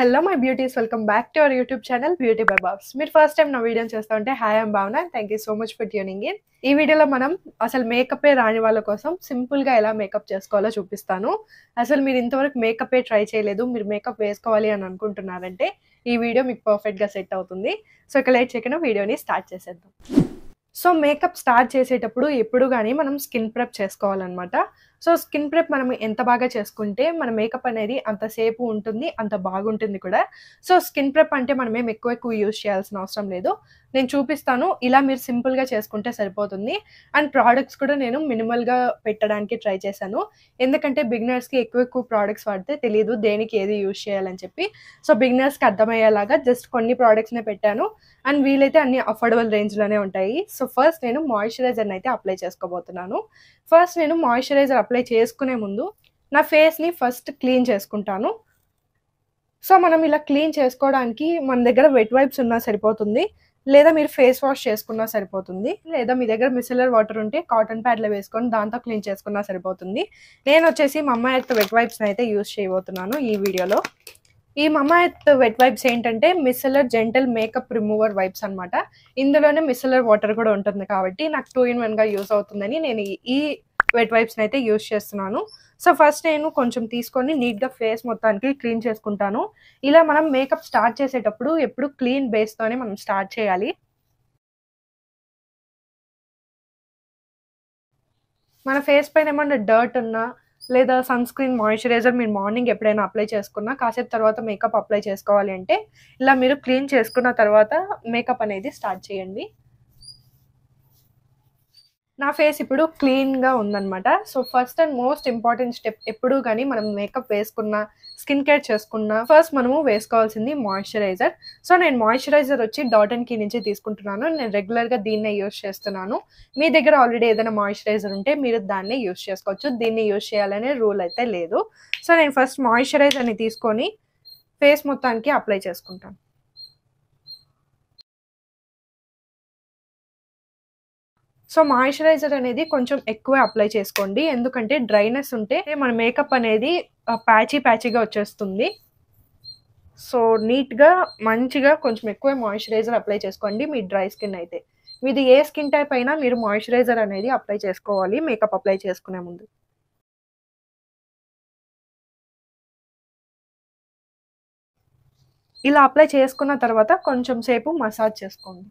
hello my beauties welcome back to our YouTube channel beauty by Babs మీరు first time నా video చేస్తూ ఉంటే hi I'm Bhavana thank you so much for tuning in ఈ వీడియోలో మనం అసలు మేకపే రాని వాళ్ళ కోసం సింపుల్గా ఎలా మేకప్ చేసుకోవాలో చూపిస్తాను అసలు మీరు ఇంతవరకు మేకపే ట్రై చేయలేదు మీరు మేకప్ వేసుకోవాలి అని అనుకుంటున్నారంటే ఈ వీడియో మీకు పర్ఫెక్ట్గా సెట్ అవుతుంది సో ఇక లైట్ చేయకుండా వీడియోని స్టార్ట్ చేసేద్దాం సో మేకప్ స్టార్ట్ చేసేటప్పుడు ఎప్పుడు కానీ మనం స్కిన్ ప్రెప్ చేసుకోవాలన్నమాట సో స్కిన్ ప్రెప్ మనం ఎంత బాగా చేసుకుంటే మన మేకప్ అనేది అంత సేపు ఉంటుంది అంత బాగుంటుంది కూడా సో స్కిన్ ప్రెప్ అంటే మనం ఏం ఎక్కువ ఎక్కువ యూజ్ చేయాల్సిన అవసరం లేదు నేను చూపిస్తాను ఇలా మీరు సింపుల్గా చేసుకుంటే సరిపోతుంది అండ్ ప్రోడక్ట్స్ కూడా నేను మినిమల్గా పెట్టడానికి ట్రై చేశాను ఎందుకంటే బిగినర్స్కి ఎక్కువ ఎక్కువ ప్రోడక్ట్స్ వాడితే తెలియదు దేనికి ఏది యూజ్ చేయాలని చెప్పి సో బిగినర్స్కి అర్థమయ్యేలాగా జస్ట్ కొన్ని ప్రోడక్ట్స్నే పెట్టాను అండ్ వీలైతే అన్ని అఫోర్డబుల్ రేంజ్లోనే ఉంటాయి సో ఫస్ట్ నేను మాయిశ్చరైజర్ని అయితే అప్లై చేసుకోబోతున్నాను ఫస్ట్ నేను మాయిశ్చరైజర్ అప్లై చేసుకునే ముందు నా ఫేస్ని ఫస్ట్ క్లీన్ చేసుకుంటాను సో మనం ఇలా క్లీన్ చేసుకోవడానికి మన దగ్గర వెట్ వైప్స్ ఉన్నా సరిపోతుంది లేదా మీరు ఫేస్ వాష్ చేసుకున్నా సరిపోతుంది లేదా మీ దగ్గర మిసిలర్ వాటర్ ఉంటే కాటన్ ప్యాడ్లో వేసుకొని దాంతో క్లీన్ చేసుకున్నా సరిపోతుంది నేను వచ్చేసి మమ్మ ఎర్త్ వెట్ వైప్స్ని అయితే యూజ్ చేయబోతున్నాను ఈ వీడియోలో ఈ మమ్మ ఎత్ వెట్ వైప్స్ ఏంటంటే micellar gentle makeup remover wipes అనమాట ఇందులోనే మిసిలర్ వాటర్ కూడా ఉంటుంది కాబట్టి నాకు టూ ఇన్ వన్గా యూస్ అవుతుందని నేను ఈ వెట్ వైప్స్ని అయితే యూస్ చేస్తున్నాను సో ఫస్ట్ నేను కొంచెం తీసుకొని నీట్గా ఫేస్ మొత్తానికి క్లీన్ చేసుకుంటాను ఇలా మనం మేకప్ స్టార్ట్ చేసేటప్పుడు ఎప్పుడు క్లీన్ బేస్తోనే మనం స్టార్ట్ చేయాలి మన ఫేస్ పైన ఏమన్నా డర్ట్ ఉన్నా లేదా సన్ స్క్రీన్ మాయిశ్చరైజర్ మీరు మార్నింగ్ ఎప్పుడైనా అప్లై చేసుకున్నా కాసేపు తర్వాత మేకప్ అప్లై చేసుకోవాలి అంటే ఇలా మీరు క్లీన్ చేసుకున్న తర్వాత మేకప్ అనేది స్టార్ట్ చేయండి నా ఫేస్ ఇప్పుడు క్లీన్గా ఉందనమాట so first and most important step ఎప్పుడు కానీ మనం మేకప్ వేసుకున్న స్కిన్ కేర్ చేసుకున్న ఫస్ట్ మనము వేసుకోవాల్సింది మాయిశ్చరైజర్ సో నేను మాయిశ్చరైజర్ వచ్చి డాట్ అండ్ కీ నుంచి తీసుకుంటున్నాను నేను రెగ్యులర్గా దీన్నే యూస్ చేస్తున్నాను మీ దగ్గర ఆల్రెడీ ఏదైనా మాయిశ్చరైజర్ ఉంటే మీరు దాన్ని యూస్ చేసుకోవచ్చు దీన్ని యూస్ చేయాలనే రూల్ అయితే లేదు సో నేను ఫస్ట్ మాయిశ్చరైజర్ని తీసుకొని ఫేస్ మొత్తానికి అప్లై చేసుకుంటాను సో మాయిశ్చరైజర్ అనేది కొంచెం ఎక్కువ అప్లై చేసుకోండి ఎందుకంటే డ్రైనెస్ ఉంటే మన మేకప్ అనేది ప్యాచీ ప్యాచీగా వచ్చేస్తుంది సో నీట్గా మంచిగా కొంచెం ఎక్కువ మాయిశ్చరైజర్ అప్లై చేసుకోండి మీ డ్రై స్కిన్ అయితే మీది ఏ స్కిన్ టైప్ అయినా మీరు మాయిశ్చరైజర్ అనేది అప్లై చేసుకోవాలి మేకప్ అప్లై చేసుకునే ముందు ఇలా అప్లై చేసుకున్న తర్వాత కొంచెం సేపు మసాజ్ చేసుకోండి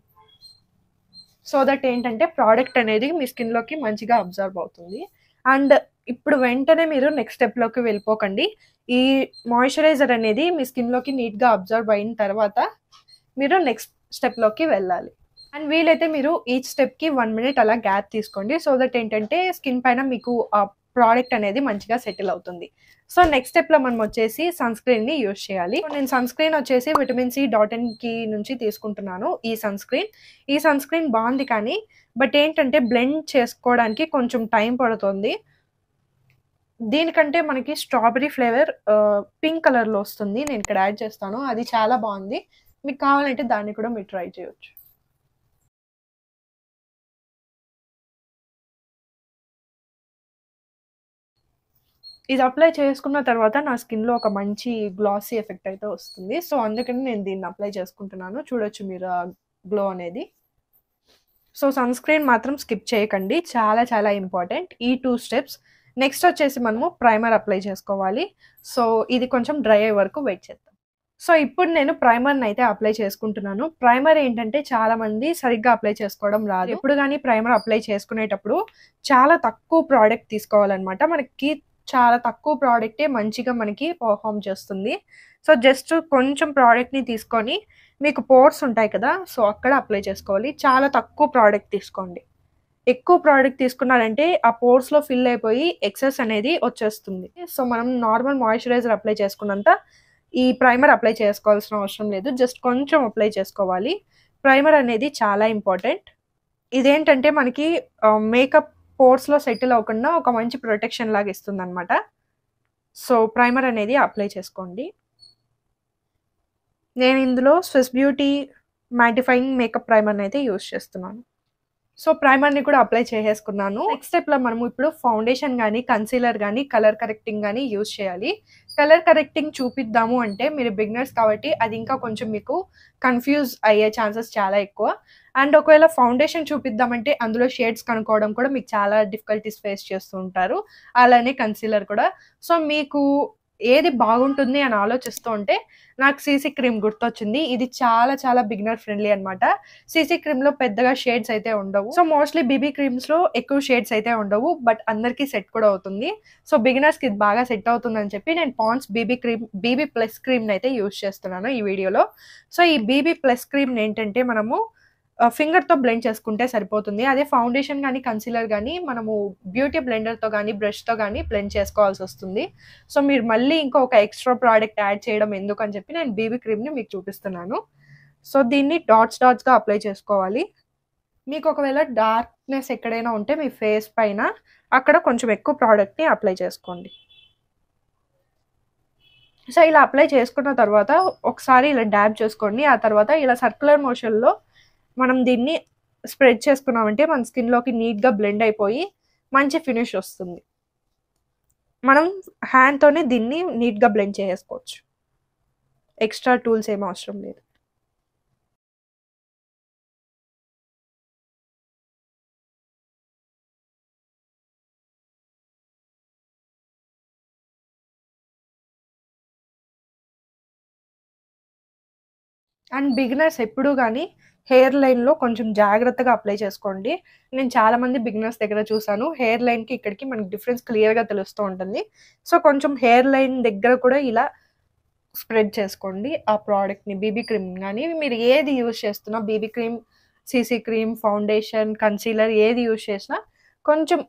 సో దట్ ఏంటంటే ప్రోడక్ట్ అనేది మీ స్కిన్లోకి మంచిగా అబ్జర్వ్ అవుతుంది అండ్ ఇప్పుడు వెంటనే మీరు నెక్స్ట్ స్టెప్లోకి వెళ్ళిపోకండి ఈ మాయిశ్చరైజర్ అనేది మీ స్కిన్లోకి నీట్గా అబ్జర్వ్ అయిన తర్వాత మీరు నెక్స్ట్ స్టెప్లోకి వెళ్ళాలి అండ్ వీలైతే మీరు ఈచ్ స్టెప్కి వన్ మినిట్ అలా గ్యాప్ తీసుకోండి సో దట్ ఏంటంటే స్కిన్ పైన మీకు ఆ ప్రోడక్ట్ అనేది మంచిగా సెటిల్ అవుతుంది సో నెక్స్ట్ స్టెప్లో మనం వచ్చేసి సన్ స్క్రీన్ని యూజ్ చేయాలి నేను సన్ స్క్రీన్ వచ్చేసి విటమిన్ సి డాట్ కి నుంచి తీసుకుంటున్నాను ఈ సన్ స్క్రీన్ ఈ సన్ స్క్రీన్ బాగుంది కానీ బట్ ఏంటంటే బ్లెండ్ చేసుకోవడానికి కొంచెం టైం పడుతుంది దీనికంటే మనకి స్ట్రాబెరీ ఫ్లేవర్ పింక్ కలర్లో వస్తుంది నేను ఇక్కడ యాడ్ చేస్తాను అది చాలా బాగుంది మీకు కావాలంటే దాన్ని కూడా మీరు ట్రై చేయొచ్చు ఇది అప్లై చేసుకున్న తర్వాత నా స్కిన్లో ఒక మంచి గ్లాసీ ఎఫెక్ట్ అయితే వస్తుంది సో అందుకని నేను దీన్ని అప్లై చేసుకుంటున్నాను చూడొచ్చు మీరు గ్లో అనేది సో సన్ స్క్రీన్ మాత్రం స్కిప్ చేయకండి చాలా చాలా ఇంపార్టెంట్ ఈ టూ స్టెప్స్ నెక్స్ట్ వచ్చేసి మనము ప్రైమర్ అప్లై చేసుకోవాలి సో ఇది కొంచెం డ్రై అయ్యే వరకు వెయిట్ చేద్దాం సో ఇప్పుడు నేను ప్రైమర్ని అయితే అప్లై చేసుకుంటున్నాను ప్రైమర్ ఏంటంటే చాలా మంది సరిగ్గా అప్లై చేసుకోవడం రాదు ఎప్పుడు కానీ ప్రైమర్ అప్లై చేసుకునేటప్పుడు చాలా తక్కువ ప్రోడక్ట్ తీసుకోవాలన్నమాట మనకి చాలా తక్కువ ప్రోడక్టే మంచిగా మనకి పర్ఫామ్ చేస్తుంది సో జస్ట్ కొంచెం ప్రోడక్ట్ని తీసుకొని మీకు పోర్స్ ఉంటాయి కదా సో అక్కడ అప్లై చేసుకోవాలి చాలా తక్కువ ప్రోడక్ట్ తీసుకోండి ఎక్కువ ప్రోడక్ట్ తీసుకున్నారంటే ఆ పోర్స్లో ఫిల్ అయిపోయి ఎక్సెస్ అనేది వచ్చేస్తుంది సో మనం నార్మల్ మాయిశ్చరైజర్ అప్లై చేసుకున్నంత ఈ ప్రైమర్ అప్లై చేసుకోవాల్సిన అవసరం లేదు జస్ట్ కొంచెం అప్లై చేసుకోవాలి ప్రైమర్ అనేది చాలా ఇంపార్టెంట్ ఇదేంటంటే మనకి మేకప్ పోర్స్లో సెటిల్ అవ్వకుండా ఒక మంచి ప్రొటెక్షన్ లాగా ఇస్తుంది అనమాట సో ప్రైమర్ అనేది అప్లై చేసుకోండి నేను ఇందులో స్విస్ బ్యూటీ మ్యాటిఫైయింగ్ మేకప్ ప్రైమర్ని అయితే యూస్ చేస్తున్నాను సో ప్రైమర్ని కూడా అప్లై చేసేసుకున్నాను నెక్స్ట్ లో మనము ఇప్పుడు ఫౌండేషన్ కానీ కన్సీలర్ కానీ కలర్ కరెక్టింగ్ కానీ యూజ్ చేయాలి కలర్ కరెక్టింగ్ చూపిద్దాము అంటే మీరు బిగ్నర్స్ కాబట్టి అది ఇంకా కొంచెం మీకు కన్ఫ్యూజ్ అయ్యే ఛాన్సెస్ చాలా ఎక్కువ అండ్ ఒకవేళ ఫౌండేషన్ చూపిద్దామంటే అందులో షేడ్స్ కనుక్కోవడం కూడా మీకు చాలా డిఫికల్టీస్ ఫేస్ చేస్తూ ఉంటారు అలానే కన్సీలర్ కూడా సో మీకు ఏది బాగుంటుంది అని ఆలోచిస్తూ ఉంటే నాకు సీసీ క్రీమ్ గుర్తొచ్చింది ఇది చాలా చాలా బిగినర్ ఫ్రెండ్లీ అనమాట సీసీ క్రీమ్ లో పెద్దగా షేడ్స్ అయితే ఉండవు సో మోస్ట్లీ బీబీ క్రీమ్స్ లో ఎక్కువ షేడ్స్ అయితే ఉండవు బట్ అందరికీ సెట్ కూడా అవుతుంది సో బిగినర్స్ కి ఇది బాగా సెట్ అవుతుంది అని చెప్పి నేను Pond's BB cream BB plus cream అయితే యూజ్ చేస్తున్నాను ఈ వీడియోలో సో ఈ బీబీ ప్లస్ క్రీమ్ ఏంటంటే మనము ఫింగర్తో బ్లెండ్ చేసుకుంటే సరిపోతుంది అదే ఫౌండేషన్ కానీ కన్సీలర్ కానీ మనము బ్యూటీ బ్లెండర్తో కానీ బ్రష్తో కానీ బ్లెండ్ చేసుకోవాల్సి వస్తుంది సో మీరు మళ్ళీ ఇంకో ఒక ఎక్స్ట్రా ప్రోడక్ట్ యాడ్ చేయడం ఎందుకు అని చెప్పి నేను బీబీ క్రీమ్ని మీకు చూపిస్తున్నాను సో దీన్ని డాట్స్ డాట్స్గా అప్లై చేసుకోవాలి మీకు ఒకవేళ డార్క్నెస్ ఎక్కడైనా ఉంటే మీ ఫేస్ పైన అక్కడ కొంచెం ఎక్కువ ప్రోడక్ట్ని అప్లై చేసుకోండి సో ఇలా అప్లై చేసుకున్న తర్వాత ఒకసారి ఇలా డ్యాబ్ చేసుకోండి ఆ తర్వాత ఇలా సర్కులర్ మోషన్లో మనం దీన్ని స్ప్రెడ్ చేసుకున్నామంటే మన స్కిన్లోకి నీట్గా బ్లెండ్ అయిపోయి మంచి ఫినిష్ వస్తుంది మనం హ్యాండ్తోనే దీన్ని నీట్గా బ్లెండ్ చేసుకోవచ్చు ఎక్స్ట్రా టూల్స్ ఏం అవసరం లేదు అండ్ బిగినర్స్ ఎప్పుడూ కానీ హెయిర్ లైన్లో కొంచెం జాగ్రత్తగా అప్లై చేసుకోండి నేను చాలామంది బిగినర్స్ దగ్గర చూశాను హెయిర్ లైన్కి ఇక్కడికి మనకి డిఫరెన్స్ క్లియర్గా తెలుస్తూ ఉంటుంది సో కొంచెం హెయిర్ లైన్ దగ్గర కూడా ఇలా స్ప్రెడ్ చేసుకోండి ఆ ప్రోడక్ట్ని బీబీ క్రీమ్ కానీ మీరు ఏది యూజ్ చేస్తున్నా BB cream CC cream foundation concealer ఏది యూజ్ చేసినా కొంచెం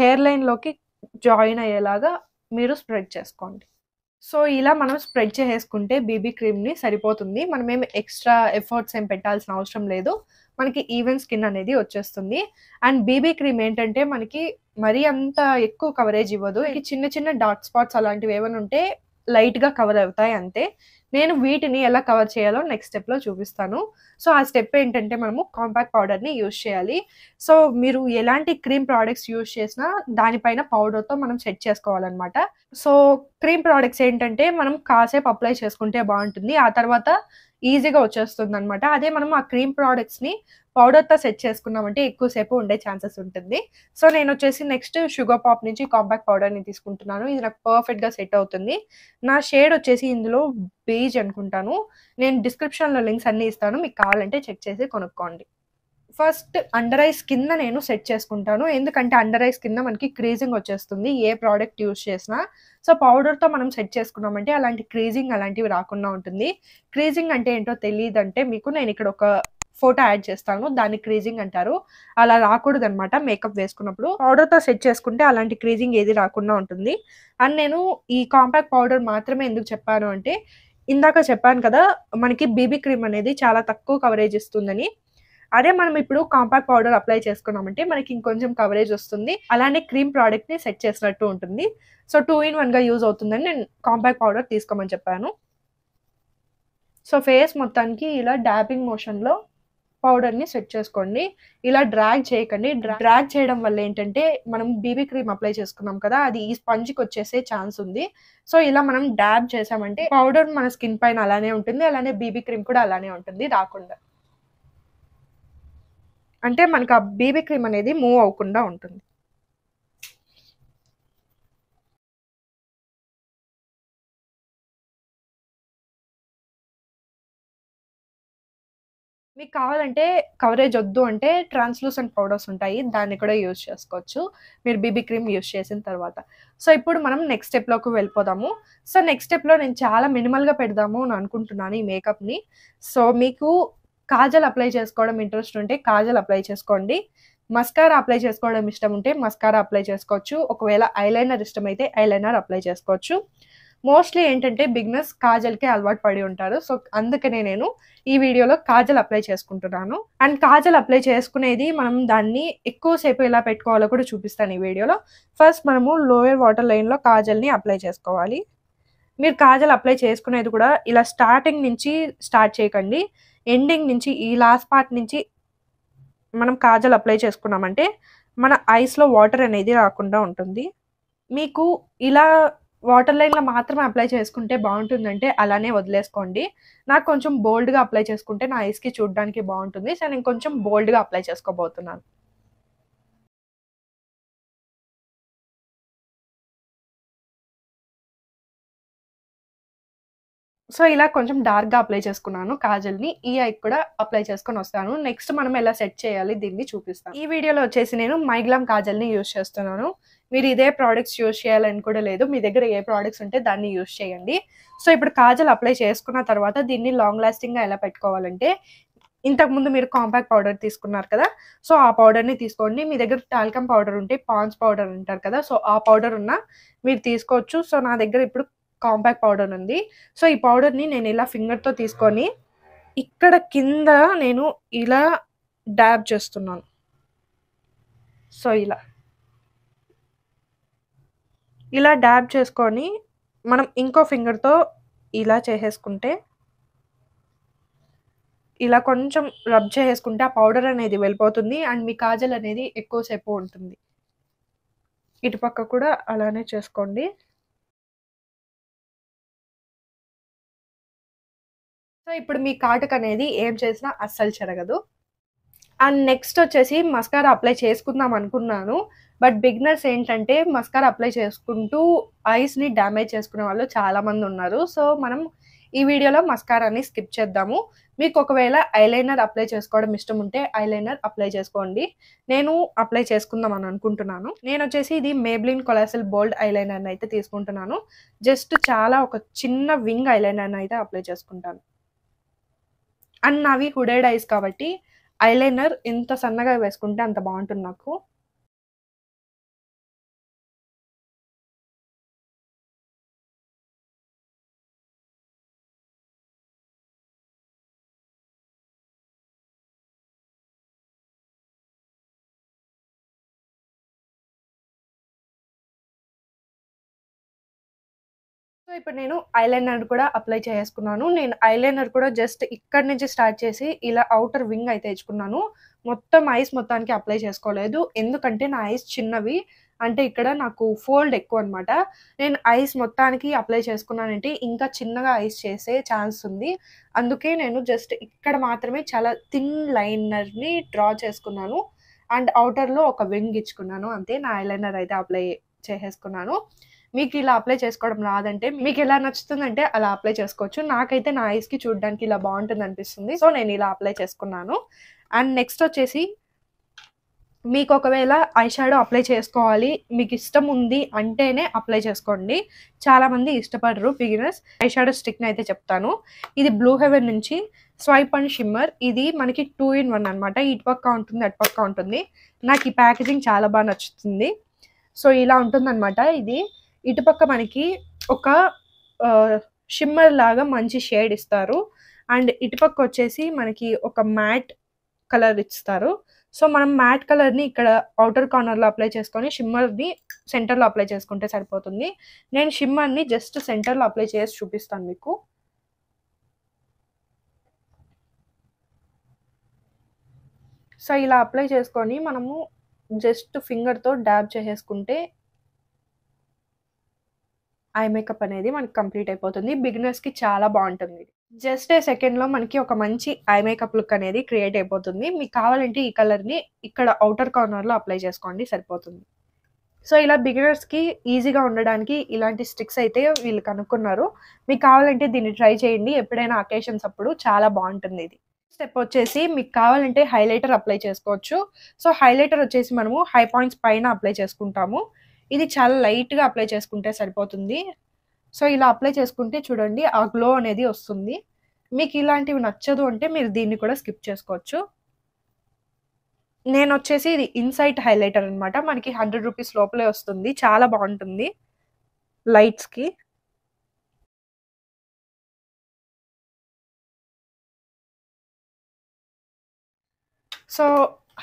హెయిర్ లైన్లోకి జాయిన్ అయ్యేలాగా మీరు స్ప్రెడ్ చేసుకోండి సో ఇలా మనం స్ప్రెడ్ చేసేసుకుంటే బీబీ క్రీమ్ని సరిపోతుంది మనం ఏం ఎక్స్ట్రా ఎఫర్ట్స్ ఏం పెట్టాల్సిన అవసరం లేదు మనకి ఈవెన్ స్కిన్ అనేది వచ్చేస్తుంది అండ్ బీబీ క్రీమ్ ఏంటంటే మనకి మరీ అంత ఎక్కువ కవరేజ్ ఇవ్వదు చిన్న చిన్న డార్క్ స్పాట్స్ అలాంటివి ఏమైనా ఉంటే లైట్గా కవర్ అవుతాయి అంతే నేను వీటిని ఎలా కవర్ చేయాలో నెక్స్ట్ స్టెప్లో చూపిస్తాను సో ఆ స్టెప్ ఏంటంటే మనము కాంపాక్ట్ పౌడర్ని యూజ్ చేయాలి సో మీరు ఎలాంటి క్రీమ్ ప్రోడక్ట్స్ యూజ్ చేసినా దానిపైన పౌడర్తో మనం సెట్ చేసుకోవాలన్నమాట సో క్రీమ్ ప్రోడక్ట్స్ ఏంటంటే మనం కాసేపు అప్లై చేసుకుంటే బాగుంటుంది ఆ తర్వాత ఈజీగా వచ్చేస్తుంది అనమాట అదే మనం ఆ క్రీమ్ ప్రోడక్ట్స్ పౌడర్ పౌడర్తో సెట్ చేసుకున్నామంటే ఎక్కువసేపు ఉండే ఛాన్సెస్ ఉంటుంది సో నేను వచ్చేసి నెక్స్ట్ షుగర్ పాప్ నుంచి కాంపాక్ట్ ని తీసుకుంటున్నాను ఇది నాకు పర్ఫెక్ట్ గా సెట్ అవుతుంది నా షేడ్ వచ్చేసి ఇందులో బేజ్ అనుకుంటాను నేను డిస్క్రిప్షన్ లో లింక్స్ అన్ని ఇస్తాను మీకు కావాలంటే చెక్ చేసి కొనుక్కోండి ఫస్ట్ అండర్ ఐస్ కింద నేను సెట్ చేసుకుంటాను ఎందుకంటే అండర్ ఐస్ కింద మనకి క్రీజింగ్ వచ్చేస్తుంది ఏ ప్రోడక్ట్ యూజ్ చేసినా సో పౌడర్తో మనం సెట్ చేసుకున్నామంటే అలాంటి క్రీజింగ్ అలాంటివి రాకుండా ఉంటుంది క్రీజింగ్ అంటే ఏంటో తెలియదంటే మీకు నేను ఇక్కడ ఒక ఫోటో యాడ్ చేస్తాను దాన్ని క్రీజింగ్ అంటారు అలా రాకూడదు అనమాట మేకప్ వేసుకున్నప్పుడు పౌడర్తో సెట్ చేసుకుంటే అలాంటి క్రీజింగ్ ఏది రాకుండా ఉంటుంది అండ్ నేను ఈ కాంపాక్ట్ పౌడర్ మాత్రమే ఎందుకు చెప్పాను అంటే ఇందాక చెప్పాను కదా మనకి బీబీ క్రీమ్ అనేది చాలా తక్కువ కవరేజ్ ఇస్తుందని అదే మనం ఇప్పుడు కాంపాక్ట్ పౌడర్ అప్లై చేసుకున్నామంటే మనకి ఇంకొంచెం కవరేజ్ వస్తుంది అలానే క్రీమ్ ప్రోడక్ట్ని సెట్ చేసినట్టు ఉంటుంది సో టూ ఇన్ వన్గా యూజ్ అవుతుందని నేను కాంపాక్ట్ పౌడర్ తీసుకోమని చెప్పాను సో ఫేస్ మొత్తానికి ఇలా డాపింగ్ మోషన్లో పౌడర్ని సెట్ చేసుకోండి ఇలా డ్రాగ్ చేయకండి డ్రాగ్ చేయడం వల్ల ఏంటంటే మనం బీబీ క్రీమ్ అప్లై చేసుకున్నాం కదా అది ఈ స్పంజ్కి వచ్చేసే ఛాన్స్ ఉంది సో ఇలా మనం డ్యాబ్ చేసామంటే పౌడర్ మన స్కిన్ పైన అలానే ఉంటుంది అలానే బీబీ క్రీమ్ కూడా అలానే ఉంటుంది రాకుండా అంటే మనకు ఆ బీబీ క్రీమ్ అనేది మూవ్ అవ్వకుండా ఉంటుంది మీకు కావాలంటే కవరేజ్ వద్దు అంటే ట్రాన్స్లూసెంట్ పౌడర్స్ ఉంటాయి దాన్ని కూడా యూజ్ చేసుకోవచ్చు మీరు బీబీ క్రీమ్ యూజ్ చేసిన తర్వాత సో ఇప్పుడు మనం నెక్స్ట్ స్టెప్లోకి వెళ్ళిపోదాము సో నెక్స్ట్ స్టెప్లో నేను చాలా మినిమల్గా పెడదాము అని అనుకుంటున్నాను ఈ మేకప్ని సో మీకు కాజల్ అప్లై చేసుకోవడం ఇంట్రెస్ట్ ఉంటే కాజల్ అప్లై చేసుకోండి మస్కారా అప్లై చేసుకోవడం ఇష్టం ఉంటే మస్కారా అప్లై చేసుకోవచ్చు ఒకవేళ ఐలైనర్ ఇష్టమైతే ఐలైనర్ అప్లై చేసుకోవచ్చు మోస్ట్లీ ఏంటంటే బిగ్నెస్ కాజల్కే అలవాటు పడి ఉంటారు సో అందుకనే నేను ఈ వీడియోలో కాజల్ అప్లై చేసుకుంటున్నాను అండ్ కాజల్ అప్లై చేసుకునేది మనం దాన్ని ఎక్కువసేపు ఎలా పెట్టుకోవాలో కూడా చూపిస్తాను ఈ వీడియోలో ఫస్ట్ మనము లోయర్ వాటర్ లైన్లో కాజల్ని అప్లై చేసుకోవాలి మీరు కాజల్ అప్లై చేసుకునేది కూడా ఇలా స్టార్టింగ్ నుంచి స్టార్ట్ చేయకండి ఎండింగ్ నుంచి ఈ లాస్ట్ పార్ట్ నుంచి మనం కాజల్ అప్లై చేసుకున్నామంటే మన ఐస్లో వాటర్ అనేది రాకుండా ఉంటుంది మీకు ఇలా వాటర్ లైన్లో మాత్రమే అప్లై చేసుకుంటే బాగుంటుందంటే అలానే వదిలేసుకోండి నాకు కొంచెం బోల్డ్గా అప్లై చేసుకుంటే నా ఐస్కి చూడడానికి బాగుంటుంది సో నేను కొంచెం బోల్డ్గా అప్లై చేసుకోబోతున్నాను సో ఇలా కొంచెం డార్క్గా అప్లై చేసుకున్నాను కాజల్ని ఈ ఐ కూడా అప్లై చేసుకొని వస్తాను నెక్స్ట్ మనం ఎలా సెట్ చేయాలి దీన్ని చూపిస్తాను ఈ వీడియోలో వచ్చేసి నేను మైగ్లామ్ కాజల్ని యూజ్ చేస్తున్నాను మీరు ఇదే ప్రోడక్ట్స్ యూజ్ చేయాలని కూడా లేదు మీ దగ్గర ఏ ప్రోడక్ట్స్ ఉంటే దాన్ని యూజ్ చేయండి సో ఇప్పుడు కాజల్ అప్లై చేసుకున్న తర్వాత దీన్ని లాంగ్ లాస్టింగ్గా ఎలా పెట్టుకోవాలంటే ఇంతకుముందు మీరు కాంపాక్ట్ పౌడర్ తీసుకున్నారు కదా సో ఆ పౌడర్ని తీసుకోండి మీ దగ్గర టాల్కమ్ పౌడర్ ఉంటే పాన్స్ పౌడర్ ఉంటారు కదా సో ఆ పౌడర్ ఉన్న మీరు తీసుకోవచ్చు సో నా దగ్గర ఇప్పుడు కాంపాక్ట్ పౌడర్ ఉంది సో ఈ పౌడర్ని నేను ఇలా ఫింగర్తో తీసుకొని ఇక్కడ కింద నేను ఇలా డ్యాబ్ చేస్తున్నాను సో ఇలా ఇలా డ్యాబ్ చేసుకొని మనం ఇంకో ఫింగర్తో ఇలా చేసేసుకుంటే ఇలా కొంచెం రబ్ చేసేసుకుంటే ఆ పౌడర్ అనేది వెళ్ళిపోతుంది అండ్ మీ కాజల్ అనేది ఎక్కువసేపు ఉంటుంది ఇటుపక్క కూడా అలానే చేసుకోండి సో ఇప్పుడు మీ కాటుక అనేది ఏం చేసినా అస్సలు చెరగదు అండ్ నెక్స్ట్ వచ్చేసి మస్కార్ అప్లై చేసుకుందాం అనుకున్నాను బట్ బిగ్నర్స్ ఏంటంటే మస్కార్ అప్లై చేసుకుంటూ ఐస్ని డ్యామేజ్ చేసుకునే వాళ్ళు చాలామంది ఉన్నారు సో మనం ఈ వీడియోలో మస్కారాన్ని స్కిప్ చేద్దాము మీకు ఒకవేళ ఐలైనర్ అప్లై చేసుకోవడం ఇష్టం ఉంటే ఐలైనర్ అప్లై చేసుకోండి నేను అప్లై చేసుకుందాం అని అనుకుంటున్నాను నేను వచ్చేసి ఇది మేబ్లిన్ కొలాసిల్ బోల్డ్ ఐలైనర్ని అయితే తీసుకుంటున్నాను జస్ట్ చాలా ఒక చిన్న వింగ్ ఐలైనర్ని అయితే అప్లై చేసుకుంటాను అండ్ నావి హుడెడ్ ఐస్ కాబట్టి ఐలైనర్ ఎంత సన్నగా వేసుకుంటే అంత బాగుంటుంది నాకు సో ఇప్పుడు నేను ఐలైనర్ కూడా అప్లై చేసుకున్నాను నేను ఐలైనర్ కూడా జస్ట్ ఇక్కడ నుంచి స్టార్ట్ చేసి ఇలా అవుటర్ వింగ్ అయితే తెచ్చుకున్నాను మొత్తం ఐస్ మొత్తానికి అప్లై చేసుకోలేదు ఎందుకంటే నా ఐస్ చిన్నవి అంటే ఇక్కడ నాకు ఫోల్డ్ ఎక్కువ అనమాట నేను ఐస్ మొత్తానికి అప్లై చేసుకున్నానంటే ఇంకా చిన్నగా ఐస్ చేసే ఛాన్స్ ఉంది అందుకే నేను జస్ట్ ఇక్కడ మాత్రమే చాలా థిన్ లైనర్ని డ్రా చేసుకున్నాను అండ్ అవుటర్లో ఒక వింగ్ ఇచ్చుకున్నాను అంతే నా ఐలైనర్ అయితే అప్లై చేసేసుకున్నాను మీకు ఇలా అప్లై చేసుకోవడం రాదంటే మీకు ఎలా నచ్చుతుందంటే అలా అప్లై చేసుకోవచ్చు నాకైతే నా ఐస్కి చూడడానికి ఇలా బాగుంటుంది అనిపిస్తుంది సో నేను ఇలా అప్లై చేసుకున్నాను అండ్ నెక్స్ట్ వచ్చేసి మీకు ఒకవేళ ఐ షాడో అప్లై చేసుకోవాలి మీకు ఇష్టం ఉంది అంటేనే అప్లై చేసుకోండి చాలామంది ఇష్టపడరు బిగినర్స్ ఐ షాడో స్టిక్ని అయితే చెప్తాను ఇది బ్లూ హెవెన్ నుంచి స్వైప్ అండ్ షిమ్మర్ ఇది మనకి టూ ఇన్ వన్ అనమాట పక్క ఉంటుంది పక్క ఉంటుంది నాకు ఈ ప్యాకేజింగ్ చాలా బాగా నచ్చుతుంది సో ఇలా ఉంటుందన్నమాట ఇది ఇటుపక్క మనకి ఒక షిమ్మర్ లాగా మంచి షేడ్ ఇస్తారు అండ్ ఇటుపక్క వచ్చేసి మనకి ఒక మ్యాట్ కలర్ ఇస్తారు సో మనం మ్యాట్ కలర్ని ఇక్కడ అవుటర్ కార్నర్లో అప్లై చేసుకొని షిమ్మర్ని సెంటర్లో అప్లై చేసుకుంటే సరిపోతుంది నేను షిమ్మర్ని జస్ట్ సెంటర్లో అప్లై చేసి చూపిస్తాను మీకు సో ఇలా అప్లై చేసుకొని మనము జస్ట్ ఫింగర్తో డ్యాబ్ చేసేసుకుంటే ఐ మేకప్ అనేది మనకి కంప్లీట్ అయిపోతుంది బిగినర్స్కి చాలా బాగుంటుంది జస్ట్ ఏ సెకండ్లో మనకి ఒక మంచి ఐ మేకప్ లుక్ అనేది క్రియేట్ అయిపోతుంది మీకు కావాలంటే ఈ కలర్ని ఇక్కడ అవుటర్ కార్నర్లో అప్లై చేసుకోండి సరిపోతుంది సో ఇలా బిగినర్స్కి ఈజీగా ఉండడానికి ఇలాంటి స్టిక్స్ అయితే వీళ్ళు కనుక్కున్నారు మీకు కావాలంటే దీన్ని ట్రై చేయండి ఎప్పుడైనా అకేషన్స్ అప్పుడు చాలా బాగుంటుంది ఇది స్టెప్ వచ్చేసి మీకు కావాలంటే హైలైటర్ అప్లై చేసుకోవచ్చు సో హైలైటర్ వచ్చేసి మనము హై పాయింట్స్ పైన అప్లై చేసుకుంటాము ఇది చాలా లైట్గా అప్లై చేసుకుంటే సరిపోతుంది సో ఇలా అప్లై చేసుకుంటే చూడండి ఆ గ్లో అనేది వస్తుంది మీకు ఇలాంటివి నచ్చదు అంటే మీరు దీన్ని కూడా స్కిప్ చేసుకోవచ్చు నేను వచ్చేసి ఇది ఇన్సైట్ హైలైటర్ అనమాట మనకి హండ్రెడ్ రూపీస్ లోపలే వస్తుంది చాలా బాగుంటుంది లైట్స్కి సో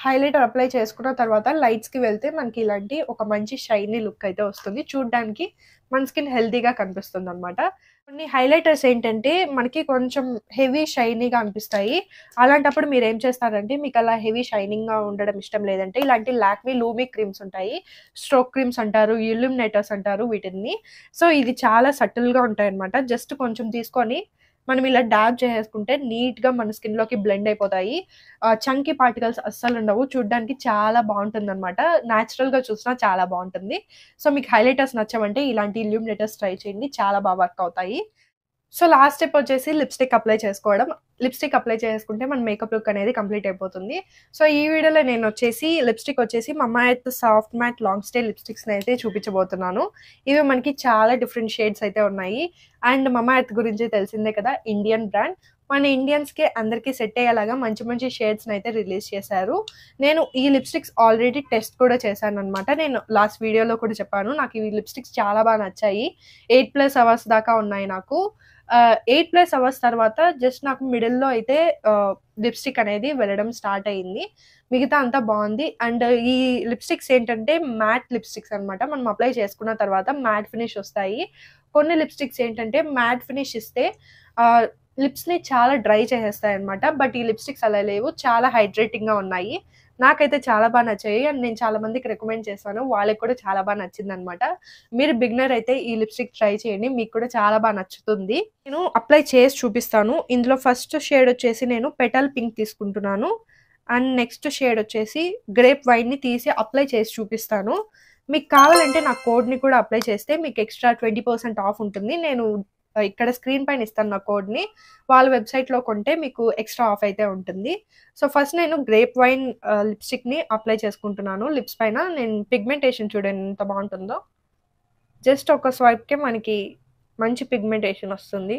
హైలైటర్ అప్లై చేసుకున్న తర్వాత లైట్స్కి వెళ్తే మనకి ఇలాంటి ఒక మంచి షైనీ లుక్ అయితే వస్తుంది చూడడానికి మన స్కిన్ హెల్తీగా కనిపిస్తుంది అనమాట కొన్ని హైలైటర్స్ ఏంటంటే మనకి కొంచెం హెవీ షైనీగా అనిపిస్తాయి అలాంటప్పుడు మీరు ఏం చేస్తారంటే మీకు అలా హెవీ షైనింగ్గా ఉండడం ఇష్టం లేదంటే ఇలాంటి లాక్మీ లూమీ క్రీమ్స్ ఉంటాయి స్ట్రోక్ క్రీమ్స్ అంటారు ఇల్యూమినేటర్స్ అంటారు వీటిని సో ఇది చాలా సటిల్గా ఉంటాయి అనమాట జస్ట్ కొంచెం తీసుకొని మనం ఇలా డాబ్ చేసేసుకుంటే గా మన స్కిన్ లోకి బ్లెండ్ అయిపోతాయి చంకి పార్టికల్స్ అస్సలు ఉండవు చూడడానికి చాలా బాగుంటుంది అనమాట గా చూసినా చాలా బాగుంటుంది సో మీకు హైలైటర్స్ నచ్చమంటే ఇలాంటి ఇల్యూమినేటర్స్ ట్రై చేయండి చాలా బాగా వర్క్ అవుతాయి సో లాస్ట్ స్టెప్ వచ్చేసి లిప్స్టిక్ అప్లై చేసుకోవడం లిప్స్టిక్ అప్లై చేసుకుంటే మన మేకప్ లుక్ అనేది కంప్లీట్ అయిపోతుంది సో ఈ వీడియోలో నేను వచ్చేసి లిప్స్టిక్ వచ్చేసి Mamaearth soft matte long stay లిప్స్టిక్స్ని అయితే చూపించబోతున్నాను ఇవి మనకి చాలా డిఫరెంట్ షేడ్స్ అయితే ఉన్నాయి అండ్ మమ్మాయత్ గురించి తెలిసిందే కదా ఇండియన్ బ్రాండ్ మన ఇండియన్స్కి అందరికీ సెట్ అయ్యేలాగా మంచి మంచి షేడ్స్ని అయితే రిలీజ్ చేశారు నేను ఈ లిప్స్టిక్స్ ఆల్రెడీ టెస్ట్ కూడా చేశాను అనమాట నేను లాస్ట్ వీడియోలో కూడా చెప్పాను నాకు ఈ లిప్స్టిక్స్ చాలా బాగా నచ్చాయి ఎయిట్ ప్లస్ అవర్స్ దాకా ఉన్నాయి నాకు ఎయిట్ ప్లస్ అవర్స్ తర్వాత జస్ట్ నాకు మిడిల్లో అయితే లిప్స్టిక్ అనేది వెళ్ళడం స్టార్ట్ అయ్యింది మిగతా అంతా బాగుంది అండ్ ఈ లిప్స్టిక్స్ ఏంటంటే మ్యాట్ లిప్స్టిక్స్ అనమాట మనం అప్లై చేసుకున్న తర్వాత మ్యాట్ ఫినిష్ వస్తాయి కొన్ని లిప్స్టిక్స్ ఏంటంటే మ్యాట్ ఫినిష్ ఇస్తే లిప్స్ని చాలా డ్రై చేసేస్తాయి అనమాట బట్ ఈ లిప్స్టిక్స్ అలా లేవు చాలా గా ఉన్నాయి నాకైతే చాలా బాగా నచ్చాయి అండ్ నేను చాలా మందికి రికమెండ్ చేశాను వాళ్ళకి కూడా చాలా బాగా నచ్చింది అనమాట మీరు బిగ్నర్ అయితే ఈ లిప్స్టిక్ ట్రై చేయండి మీకు కూడా చాలా బాగా నచ్చుతుంది నేను అప్లై చేసి చూపిస్తాను ఇందులో ఫస్ట్ షేడ్ వచ్చేసి నేను పెటల్ పింక్ తీసుకుంటున్నాను అండ్ నెక్స్ట్ షేడ్ వచ్చేసి గ్రేప్ వైన్ని తీసి అప్లై చేసి చూపిస్తాను మీకు కావాలంటే నా కోడ్ని కూడా అప్లై చేస్తే మీకు ఎక్స్ట్రా ట్వంటీ పర్సెంట్ ఆఫ్ ఉంటుంది నేను ఇక్కడ స్క్రీన్ పైన ఇస్తాను నా కోడ్ని వాళ్ళ వెబ్సైట్లో కొంటే మీకు ఎక్స్ట్రా ఆఫ్ అయితే ఉంటుంది సో ఫస్ట్ నేను గ్రేప్ వైన్ లిప్స్టిక్ని అప్లై చేసుకుంటున్నాను లిప్స్ పైన నేను పిగ్మెంటేషన్ చూడండి ఎంత బాగుంటుందో జస్ట్ ఒక స్వైప్కే మనకి మంచి పిగ్మెంటేషన్ వస్తుంది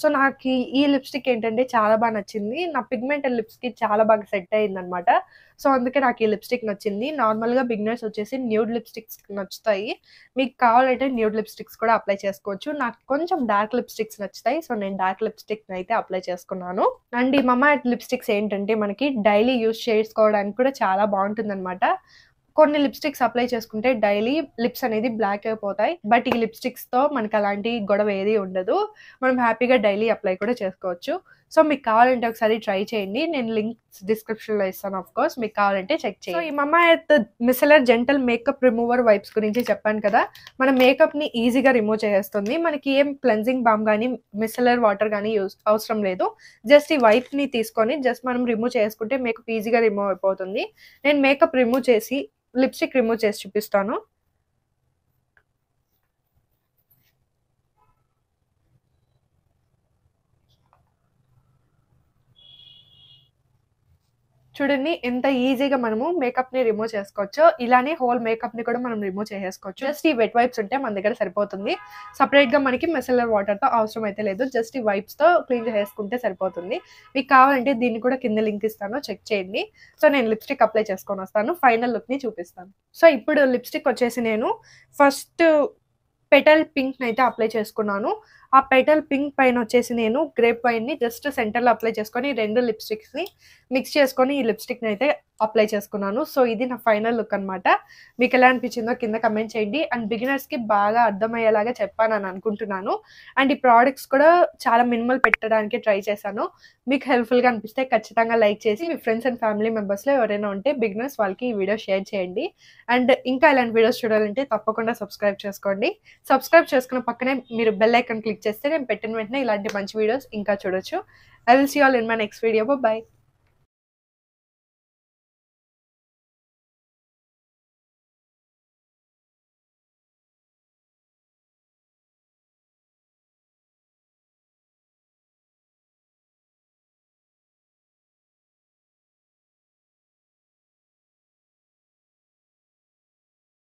సో నాకు ఈ లిప్స్టిక్ ఏంటంటే చాలా బాగా నచ్చింది నా పిగ్మెంటెడ్ లిప్స్కి చాలా బాగా సెట్ అయిందనమాట సో అందుకే నాకు ఈ లిప్స్టిక్ నచ్చింది నార్మల్గా బిగ్నర్స్ వచ్చేసి న్యూడ్ లిప్స్టిక్స్ నచ్చుతాయి మీకు కావాలంటే న్యూడ్ లిప్స్టిక్స్ కూడా అప్లై చేసుకోవచ్చు నాకు కొంచెం డార్క్ లిప్స్టిక్స్ నచ్చుతాయి సో నేను డార్క్ లిప్స్టిక్ అయితే అప్లై చేసుకున్నాను అండ్ ఈ మమ్మ లిప్స్టిక్స్ ఏంటంటే మనకి డైలీ యూస్ చేసుకోవడానికి కూడా చాలా బాగుంటుందన్నమాట కొన్ని లిప్స్టిక్స్ అప్లై చేసుకుంటే డైలీ లిప్స్ అనేది బ్లాక్ అయిపోతాయి బట్ ఈ లిప్స్టిక్స్ తో మనకి అలాంటి గొడవ ఏది ఉండదు మనం హ్యాపీగా డైలీ అప్లై కూడా చేసుకోవచ్చు సో మీకు కావాలంటే ఒకసారి ట్రై చేయండి నేను లింక్స్ లో ఇస్తాను ఆఫ్ కోర్స్ మీకు కావాలంటే చెక్ చేయండి ఈ Mamaearth micellar gentle makeup remover wipes గురించి చెప్పాను కదా మన మేకప్ ని ఈజీగా రిమూవ్ చేస్తుంది మనకి ఏం క్లెన్జింగ్ బామ్ కానీ మిసలర్ వాటర్ కానీ యూస్ అవసరం లేదు జస్ట్ ఈ ని తీసుకొని జస్ట్ మనం రిమూవ్ చేసుకుంటే మేకప్ ఈజీగా రిమూవ్ అయిపోతుంది నేను మేకప్ రిమూవ్ చేసి లిప్స్టిక్ రిమూవ్ చేసి చూపిస్తాను చూడండి ఎంత ఈజీగా మనము మేకప్ ని రిమూవ్ చేసుకోవచ్చు ఇలానే హోల్ మేకప్ ని కూడా మనం రిమూవ్ చేసేసుకోవచ్చు జస్ట్ ఈ వెట్ వైప్స్ ఉంటే మన దగ్గర సరిపోతుంది సపరేట్ గా మనకి మెసలర్ వాటర్ తో అవసరం అయితే లేదు జస్ట్ ఈ వైప్స్ తో క్లీన్ చేసుకుంటే సరిపోతుంది మీకు కావాలంటే దీన్ని కూడా కింద లింక్ ఇస్తాను చెక్ చేయండి సో నేను లిప్స్టిక్ అప్లై చేసుకొని వస్తాను ఫైనల్ లుక్ ని చూపిస్తాను సో ఇప్పుడు లిప్స్టిక్ వచ్చేసి నేను ఫస్ట్ పెటల్ పింక్ అయితే అప్లై చేసుకున్నాను ఆ పెటల్ పింక్ పైన వచ్చేసి నేను గ్రేప్ వైన్ని జస్ట్ సెంటర్లో అప్లై చేసుకొని రెండు లిప్స్టిక్స్ని మిక్స్ చేసుకొని ఈ లిప్స్టిక్ని అయితే అప్లై చేసుకున్నాను సో ఇది నా ఫైనల్ లుక్ అనమాట మీకు ఎలా అనిపించిందో కింద కమెంట్ చేయండి అండ్ బిగినర్స్కి బాగా అర్థమయ్యేలాగా చెప్పాను అని అనుకుంటున్నాను అండ్ ఈ ప్రోడక్ట్స్ కూడా చాలా మినిమల్ పెట్టడానికి ట్రై చేశాను మీకు హెల్ప్ఫుల్గా అనిపిస్తే ఖచ్చితంగా లైక్ చేసి మీ ఫ్రెండ్స్ అండ్ ఫ్యామిలీ మెంబర్స్లో ఎవరైనా ఉంటే బిగినర్స్ వాళ్ళకి ఈ వీడియో షేర్ చేయండి అండ్ ఇంకా ఇలాంటి వీడియోస్ చూడాలంటే తప్పకుండా సబ్స్క్రైబ్ చేసుకోండి సబ్స్క్రైబ్ చేసుకున్న పక్కనే మీరు బెల్ ఐకన్ క్లిక్ చేస్తే నేను పెట్టిన వెంటనే ఇలాంటి మంచి వీడియోస్ ఇంకా చూడొచ్చు I will see all in my next video bye